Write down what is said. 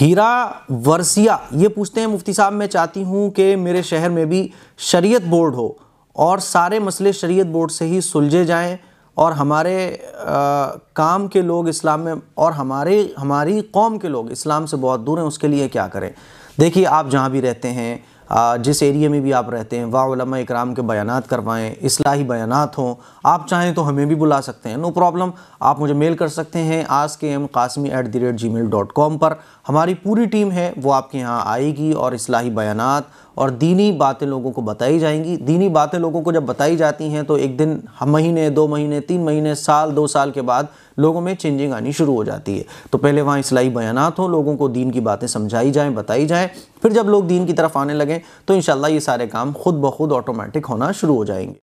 हीरा वर्सिया ये पूछते हैं मुफ्ती साहब मैं चाहती हूँ कि मेरे शहर में भी शरीयत बोर्ड हो और सारे मसले शरीयत बोर्ड से ही सुलझे जाएं और हमारे आ, काम के लोग इस्लाम में और हमारे हमारी कौम के लोग इस्लाम से बहुत दूर हैं उसके लिए क्या करें देखिए आप जहाँ भी रहते हैं जिस एरिए में भी आप रहते हैं वामा इक्राम के बयान करवाएँ असलाही बयान हों आप चाहें तो हमें भी बुला सकते हैं नो प्रॉब्लम आप मुझे मेल कर सकते हैं आज के M Qasmi at the rate Gmail dot com पर हमारी पूरी टीम है वो आपके यहाँ आएगी और असलाही बयान और दीनी बातें लोगों को बताई जाएंगी दीनी बातें लोगों को जब बताई जाती हैं तो एक दिन महीने दो महीने तीन महीने साल दो साल के बाद लोगों में चेंजिंग आनी शुरू हो जाती है तो पहले वहाँ इसलाई बयान हों लोगों को दीन की बातें समझाई जाएँ बताई जाएँ फिर जब लोग दीन की तरफ आने लगें तो इन ये सारे काम खुद ब खुद ऑटोमेटिक होना शुरू हो जाएंगे